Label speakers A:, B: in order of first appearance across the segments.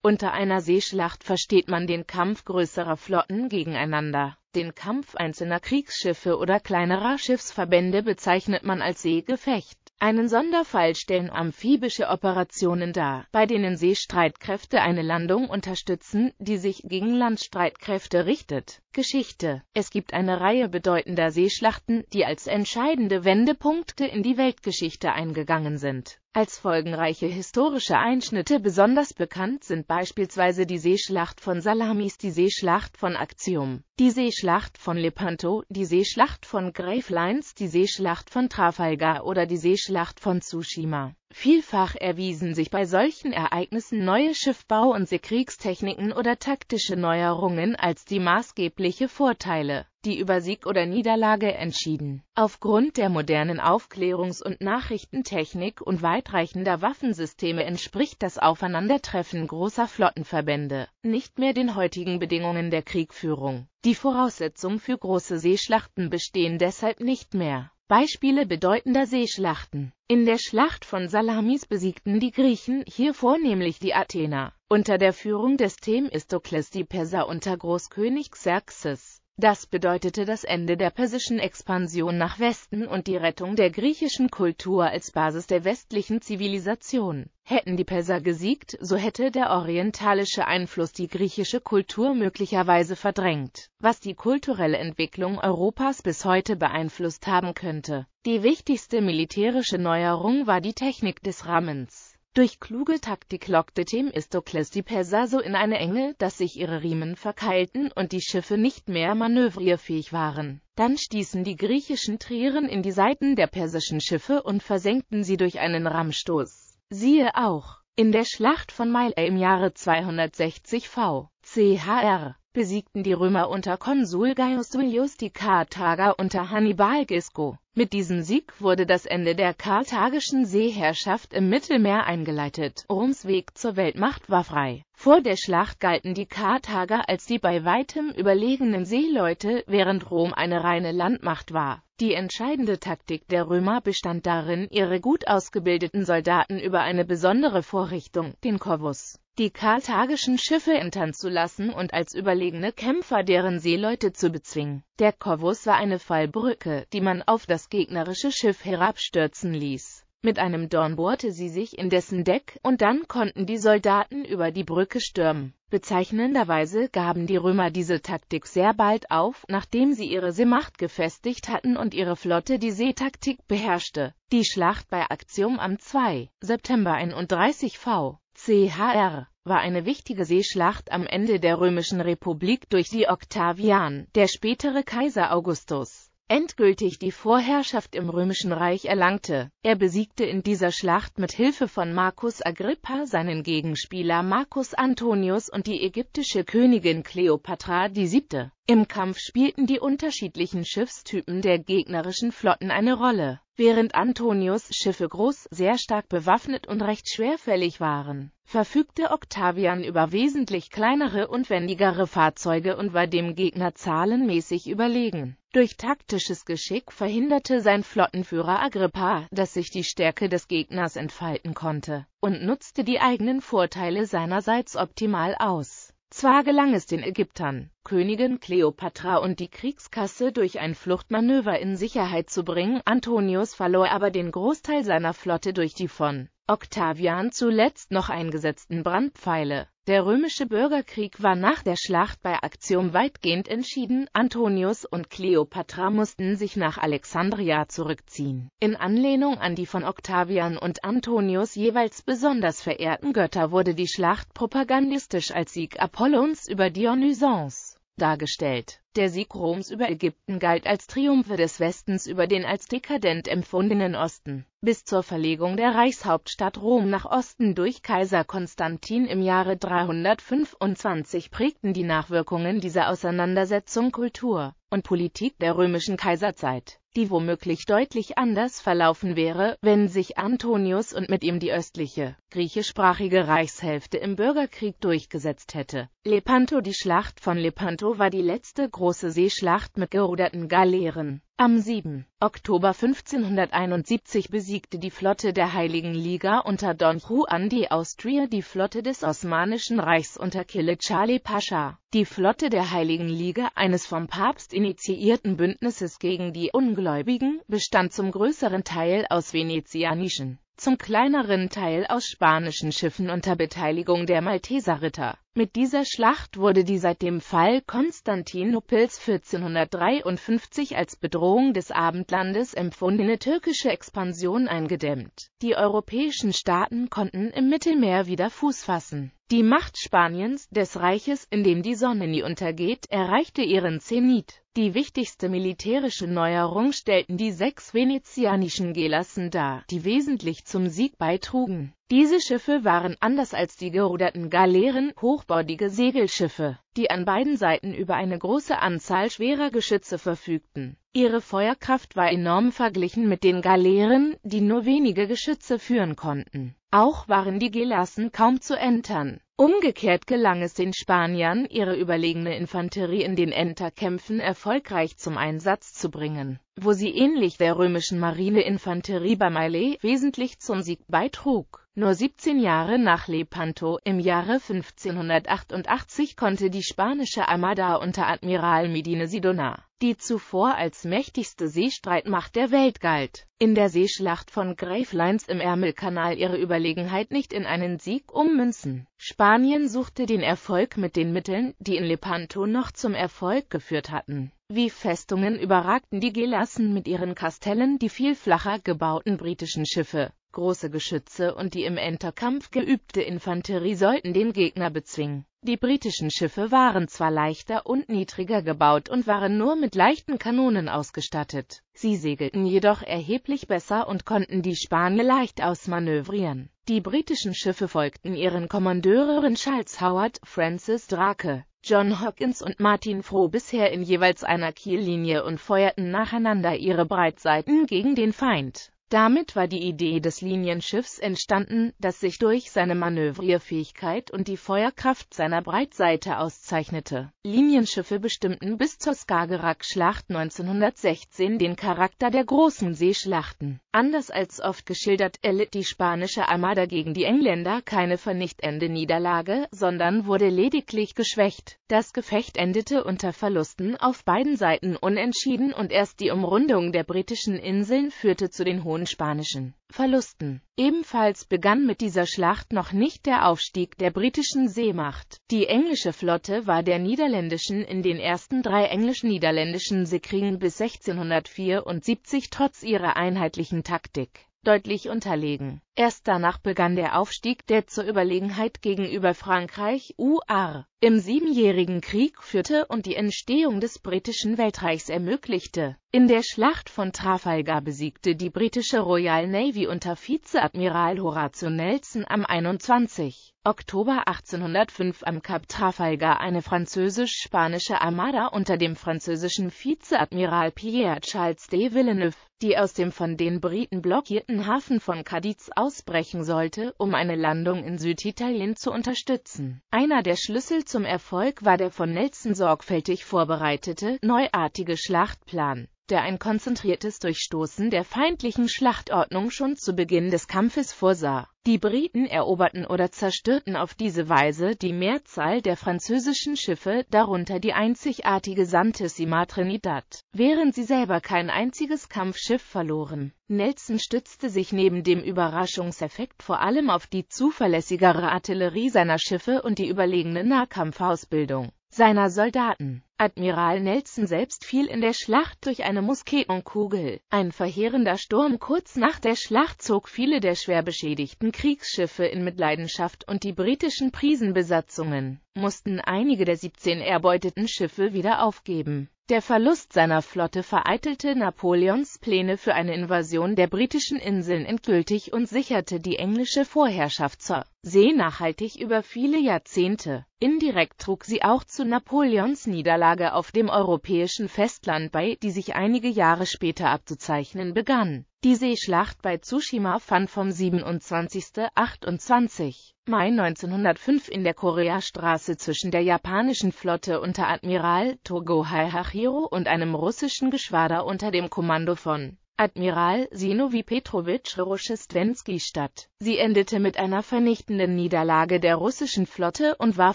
A: Unter einer Seeschlacht versteht man den Kampf größerer Flotten gegeneinander. Den Kampf einzelner Kriegsschiffe oder kleinerer Schiffsverbände bezeichnet man als Seegefecht. Einen Sonderfall stellen amphibische Operationen dar, bei denen Seestreitkräfte eine Landung unterstützen, die sich gegen Landstreitkräfte richtet. Geschichte Es gibt eine Reihe bedeutender Seeschlachten, die als entscheidende Wendepunkte in die Weltgeschichte eingegangen sind als folgenreiche historische Einschnitte besonders bekannt sind beispielsweise die Seeschlacht von Salamis, die Seeschlacht von Actium, die Seeschlacht von Lepanto, die Seeschlacht von Gravelines, die Seeschlacht von Trafalgar oder die Seeschlacht von Tsushima. Vielfach erwiesen sich bei solchen Ereignissen neue Schiffbau- und Seekriegstechniken oder taktische Neuerungen als die maßgebliche Vorteile, die über Sieg oder Niederlage entschieden. Aufgrund der modernen Aufklärungs- und Nachrichtentechnik und weitreichender Waffensysteme entspricht das Aufeinandertreffen großer Flottenverbände nicht mehr den heutigen Bedingungen der Kriegführung. Die Voraussetzungen für große Seeschlachten bestehen deshalb nicht mehr. Beispiele bedeutender Seeschlachten. In der Schlacht von Salamis besiegten die Griechen, hier vornehmlich die Athener, unter der Führung des Themistokles die Perser unter Großkönig Xerxes. Das bedeutete das Ende der persischen Expansion nach Westen und die Rettung der griechischen Kultur als Basis der westlichen Zivilisation. Hätten die Perser gesiegt, so hätte der orientalische Einfluss die griechische Kultur möglicherweise verdrängt, was die kulturelle Entwicklung Europas bis heute beeinflusst haben könnte. Die wichtigste militärische Neuerung war die Technik des Rahmens. Durch kluge Taktik lockte Themistokles die Perser so in eine Enge, dass sich ihre Riemen verkeilten und die Schiffe nicht mehr manövrierfähig waren. Dann stießen die griechischen Trieren in die Seiten der persischen Schiffe und versenkten sie durch einen Rammstoß. Siehe auch, in der Schlacht von Maila im Jahre 260 v. CHR besiegten die Römer unter Konsul Gaius Julius die Karthager unter Hannibal Gisco. Mit diesem Sieg wurde das Ende der karthagischen Seeherrschaft im Mittelmeer eingeleitet. Roms Weg zur Weltmacht war frei. Vor der Schlacht galten die Karthager als die bei weitem überlegenen Seeleute, während Rom eine reine Landmacht war. Die entscheidende Taktik der Römer bestand darin, ihre gut ausgebildeten Soldaten über eine besondere Vorrichtung, den Corvus, die karthagischen Schiffe entern zu lassen und als überlegene Kämpfer deren Seeleute zu bezwingen. Der Corvus war eine Fallbrücke, die man auf das gegnerische Schiff herabstürzen ließ. Mit einem Dorn bohrte sie sich in dessen Deck, und dann konnten die Soldaten über die Brücke stürmen. Bezeichnenderweise gaben die Römer diese Taktik sehr bald auf, nachdem sie ihre Seemacht gefestigt hatten und ihre Flotte die Seetaktik beherrschte. Die Schlacht bei Actium am 2. September 31 v. CHR war eine wichtige Seeschlacht am Ende der Römischen Republik durch die Octavian, der spätere Kaiser Augustus endgültig die Vorherrschaft im Römischen Reich erlangte. Er besiegte in dieser Schlacht mit Hilfe von Marcus Agrippa seinen Gegenspieler Marcus Antonius und die ägyptische Königin Kleopatra VII. Im Kampf spielten die unterschiedlichen Schiffstypen der gegnerischen Flotten eine Rolle, während Antonius Schiffe groß, sehr stark bewaffnet und recht schwerfällig waren verfügte Octavian über wesentlich kleinere und wendigere Fahrzeuge und war dem Gegner zahlenmäßig überlegen. Durch taktisches Geschick verhinderte sein Flottenführer Agrippa, dass sich die Stärke des Gegners entfalten konnte, und nutzte die eigenen Vorteile seinerseits optimal aus. Zwar gelang es den Ägyptern, Königin Kleopatra und die Kriegskasse durch ein Fluchtmanöver in Sicherheit zu bringen, Antonius verlor aber den Großteil seiner Flotte durch die von Octavian zuletzt noch eingesetzten Brandpfeile. Der römische Bürgerkrieg war nach der Schlacht bei Actium weitgehend entschieden, Antonius und Kleopatra mussten sich nach Alexandria zurückziehen. In Anlehnung an die von Octavian und Antonius jeweils besonders verehrten Götter wurde die Schlacht propagandistisch als Sieg Apollons über Dionysons dargestellt. Der Sieg Roms über Ägypten galt als Triumph des Westens über den als dekadent empfundenen Osten. Bis zur Verlegung der Reichshauptstadt Rom nach Osten durch Kaiser Konstantin im Jahre 325 prägten die Nachwirkungen dieser Auseinandersetzung Kultur und Politik der römischen Kaiserzeit die womöglich deutlich anders verlaufen wäre, wenn sich Antonius und mit ihm die östliche, griechischsprachige Reichshälfte im Bürgerkrieg durchgesetzt hätte. Lepanto Die Schlacht von Lepanto war die letzte große Seeschlacht mit geruderten Galeeren. Am 7. Oktober 1571 besiegte die Flotte der Heiligen Liga unter Don Juan de Austria die Flotte des Osmanischen Reichs unter Kilicali Pascha. Die Flotte der Heiligen Liga, eines vom Papst initiierten Bündnisses gegen die Ungläubigen, bestand zum größeren Teil aus venezianischen zum kleineren Teil aus spanischen Schiffen unter Beteiligung der Malteser Ritter. Mit dieser Schlacht wurde die seit dem Fall Konstantinopels 1453 als Bedrohung des Abendlandes empfundene türkische Expansion eingedämmt. Die europäischen Staaten konnten im Mittelmeer wieder Fuß fassen. Die Macht Spaniens, des Reiches, in dem die Sonne nie untergeht, erreichte ihren Zenit. Die wichtigste militärische Neuerung stellten die sechs venezianischen Gelassen dar, die wesentlich zum Sieg beitrugen. Diese Schiffe waren anders als die geruderten Galeeren hochbordige Segelschiffe, die an beiden Seiten über eine große Anzahl schwerer Geschütze verfügten. Ihre Feuerkraft war enorm verglichen mit den Galeeren, die nur wenige Geschütze führen konnten. Auch waren die Gelassen kaum zu entern. Umgekehrt gelang es den Spaniern, ihre überlegene Infanterie in den Enterkämpfen erfolgreich zum Einsatz zu bringen, wo sie ähnlich der römischen Marineinfanterie bei Mailé wesentlich zum Sieg beitrug. Nur 17 Jahre nach Lepanto, im Jahre 1588, konnte die spanische Armada unter Admiral Medine Sidonar die zuvor als mächtigste Seestreitmacht der Welt galt. In der Seeschlacht von Gravelines im Ärmelkanal ihre Überlegenheit nicht in einen Sieg ummünzen. Spanien suchte den Erfolg mit den Mitteln, die in Lepanto noch zum Erfolg geführt hatten. Wie Festungen überragten die Gelassen mit ihren Kastellen die viel flacher gebauten britischen Schiffe. Große Geschütze und die im Enterkampf geübte Infanterie sollten den Gegner bezwingen. Die britischen Schiffe waren zwar leichter und niedriger gebaut und waren nur mit leichten Kanonen ausgestattet. Sie segelten jedoch erheblich besser und konnten die Spanier leicht ausmanövrieren. Die britischen Schiffe folgten ihren Kommandeuren Charles Howard, Francis Drake, John Hawkins und Martin Froh bisher in jeweils einer Kiellinie und feuerten nacheinander ihre Breitseiten gegen den Feind. Damit war die Idee des Linienschiffs entstanden, das sich durch seine Manövrierfähigkeit und die Feuerkraft seiner Breitseite auszeichnete. Linienschiffe bestimmten bis zur Skagerrak-Schlacht 1916 den Charakter der großen Seeschlachten. Anders als oft geschildert erlitt die spanische Armada gegen die Engländer keine vernichtende Niederlage, sondern wurde lediglich geschwächt. Das Gefecht endete unter Verlusten auf beiden Seiten unentschieden und erst die Umrundung der britischen Inseln führte zu den hohen spanischen Verlusten. Ebenfalls begann mit dieser Schlacht noch nicht der Aufstieg der britischen Seemacht. Die englische Flotte war der niederländischen in den ersten drei englisch-niederländischen Seekriegen bis 1674 trotz ihrer einheitlichen Taktik deutlich unterlegen. Erst danach begann der Aufstieg der zur Überlegenheit gegenüber Frankreich (UR) im Siebenjährigen Krieg führte und die Entstehung des Britischen Weltreichs ermöglichte. In der Schlacht von Trafalgar besiegte die britische Royal Navy unter Vizeadmiral Horatio Nelson am 21. Oktober 1805 am Kap Trafalgar eine französisch-spanische Armada unter dem französischen Vizeadmiral Pierre-Charles de Villeneuve, die aus dem von den Briten blockierten Hafen von Cadiz ausbrechen sollte, um eine Landung in Süditalien zu unterstützen. Einer der Schlüssel zum Erfolg war der von Nelson sorgfältig vorbereitete, neuartige Schlachtplan der ein konzentriertes Durchstoßen der feindlichen Schlachtordnung schon zu Beginn des Kampfes vorsah. Die Briten eroberten oder zerstörten auf diese Weise die Mehrzahl der französischen Schiffe, darunter die einzigartige Santissima Trinidad, während sie selber kein einziges Kampfschiff verloren. Nelson stützte sich neben dem Überraschungseffekt vor allem auf die zuverlässigere Artillerie seiner Schiffe und die überlegene Nahkampfausbildung seiner Soldaten. Admiral Nelson selbst fiel in der Schlacht durch eine Musketenkugel. Ein verheerender Sturm kurz nach der Schlacht zog viele der schwer beschädigten Kriegsschiffe in Mitleidenschaft und die britischen Prisenbesatzungen mussten einige der 17 erbeuteten Schiffe wieder aufgeben. Der Verlust seiner Flotte vereitelte Napoleons Pläne für eine Invasion der britischen Inseln endgültig und sicherte die englische Vorherrschaft zur See nachhaltig über viele Jahrzehnte. Indirekt trug sie auch zu Napoleons Niederlage auf dem europäischen Festland bei, die sich einige Jahre später abzuzeichnen begann. Die Seeschlacht bei Tsushima fand vom 27. 28. Mai 1905 in der Koreastraße zwischen der japanischen Flotte unter Admiral Togohei Hachiro und einem russischen Geschwader unter dem Kommando von Admiral Sinovi Petrovich Roschestwensky statt. Sie endete mit einer vernichtenden Niederlage der russischen Flotte und war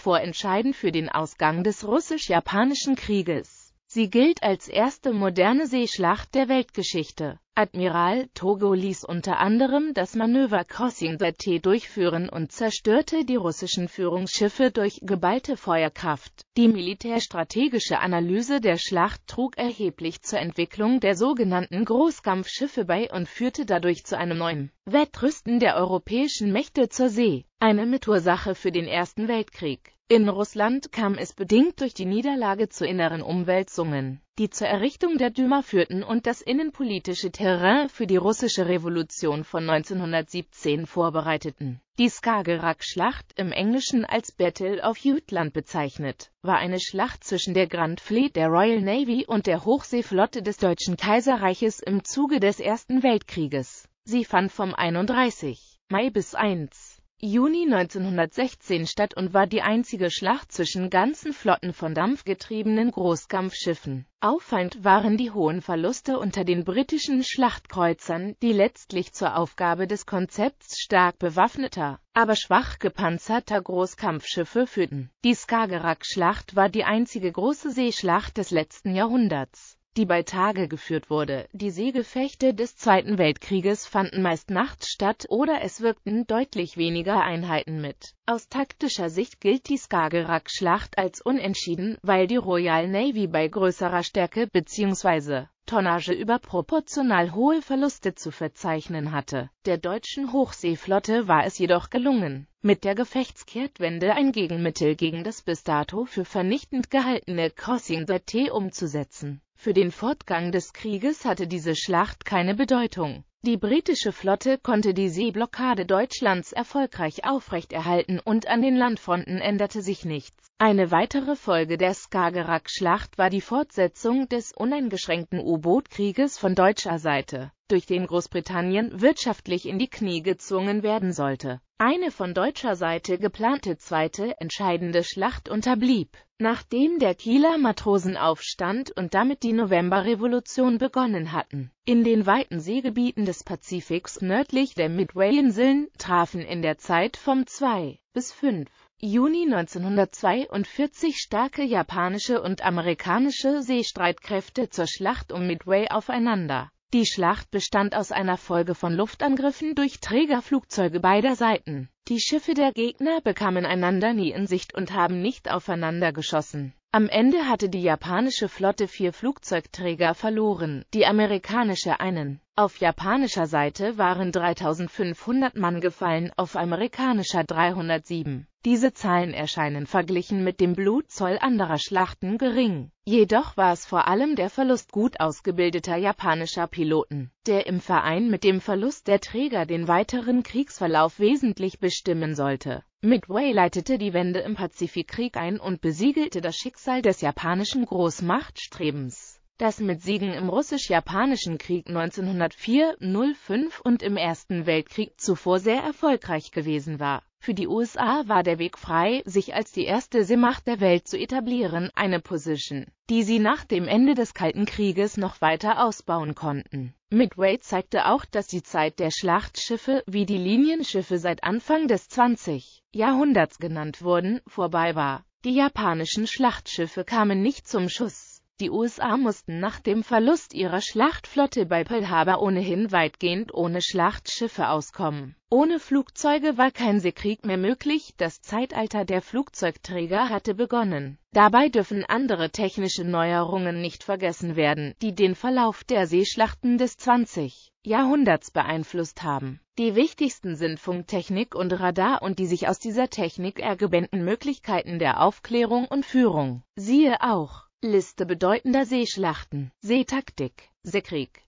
A: vorentscheidend für den Ausgang des russisch-japanischen Krieges Sie gilt als erste moderne Seeschlacht der Weltgeschichte. Admiral Togo ließ unter anderem das Manöver Crossing the T durchführen und zerstörte die russischen Führungsschiffe durch geballte Feuerkraft. Die militärstrategische Analyse der Schlacht trug erheblich zur Entwicklung der sogenannten Großkampfschiffe bei und führte dadurch zu einem neuen Wettrüsten der europäischen Mächte zur See, eine Mitursache für den Ersten Weltkrieg. In Russland kam es bedingt durch die Niederlage zu inneren Umwälzungen, die zur Errichtung der Duma führten und das innenpolitische Terrain für die russische Revolution von 1917 vorbereiteten. Die Skagerrak-Schlacht, im Englischen als Battle of Jutland bezeichnet, war eine Schlacht zwischen der Grand Fleet der Royal Navy und der Hochseeflotte des Deutschen Kaiserreiches im Zuge des Ersten Weltkrieges. Sie fand vom 31. Mai bis 1. Juni 1916 statt und war die einzige Schlacht zwischen ganzen Flotten von dampfgetriebenen Großkampfschiffen. Auffallend waren die hohen Verluste unter den britischen Schlachtkreuzern, die letztlich zur Aufgabe des Konzepts stark bewaffneter, aber schwach gepanzerter Großkampfschiffe führten. Die Skagerrak-Schlacht war die einzige große Seeschlacht des letzten Jahrhunderts die bei Tage geführt wurde. Die Seegefechte des Zweiten Weltkrieges fanden meist nachts statt oder es wirkten deutlich weniger Einheiten mit. Aus taktischer Sicht gilt die Skagerrak-Schlacht als unentschieden, weil die Royal Navy bei größerer Stärke bzw. Tonnage überproportional hohe Verluste zu verzeichnen hatte. Der deutschen Hochseeflotte war es jedoch gelungen, mit der Gefechtskehrtwende ein Gegenmittel gegen das bis dato für vernichtend gehaltene Crossing the T umzusetzen. Für den Fortgang des Krieges hatte diese Schlacht keine Bedeutung. Die britische Flotte konnte die Seeblockade Deutschlands erfolgreich aufrechterhalten und an den Landfronten änderte sich nichts. Eine weitere Folge der Skagerrak-Schlacht war die Fortsetzung des uneingeschränkten U-Boot-Krieges von deutscher Seite durch den Großbritannien wirtschaftlich in die Knie gezwungen werden sollte. Eine von deutscher Seite geplante zweite, entscheidende Schlacht unterblieb. Nachdem der Kieler Matrosenaufstand und damit die Novemberrevolution begonnen hatten, in den weiten Seegebieten des Pazifiks nördlich der Midway-Inseln trafen in der Zeit vom 2 bis 5 Juni 1942 starke japanische und amerikanische Seestreitkräfte zur Schlacht um Midway aufeinander die Schlacht bestand aus einer Folge von Luftangriffen durch Trägerflugzeuge beider Seiten. Die Schiffe der Gegner bekamen einander nie in Sicht und haben nicht aufeinander geschossen. Am Ende hatte die japanische Flotte vier Flugzeugträger verloren, die amerikanische einen. Auf japanischer Seite waren 3500 Mann gefallen, auf amerikanischer 307. Diese Zahlen erscheinen verglichen mit dem Blutzoll anderer Schlachten gering. Jedoch war es vor allem der Verlust gut ausgebildeter japanischer Piloten, der im Verein mit dem Verlust der Träger den weiteren Kriegsverlauf wesentlich bestimmen sollte. Midway leitete die Wende im Pazifikkrieg ein und besiegelte das Schicksal des japanischen Großmachtstrebens das mit Siegen im Russisch-Japanischen Krieg 1904-05 und im Ersten Weltkrieg zuvor sehr erfolgreich gewesen war. Für die USA war der Weg frei, sich als die erste Seemacht der Welt zu etablieren, eine Position, die sie nach dem Ende des Kalten Krieges noch weiter ausbauen konnten. Midway zeigte auch, dass die Zeit der Schlachtschiffe, wie die Linienschiffe seit Anfang des 20. Jahrhunderts genannt wurden, vorbei war. Die japanischen Schlachtschiffe kamen nicht zum Schuss. Die USA mussten nach dem Verlust ihrer Schlachtflotte bei Pearl Harbor ohnehin weitgehend ohne Schlachtschiffe auskommen. Ohne Flugzeuge war kein Seekrieg mehr möglich, das Zeitalter der Flugzeugträger hatte begonnen. Dabei dürfen andere technische Neuerungen nicht vergessen werden, die den Verlauf der Seeschlachten des 20. Jahrhunderts beeinflusst haben. Die wichtigsten sind Funktechnik und Radar und die sich aus dieser Technik ergebenden Möglichkeiten der Aufklärung und Führung. Siehe auch Liste bedeutender Seeschlachten, Seetaktik, Seekrieg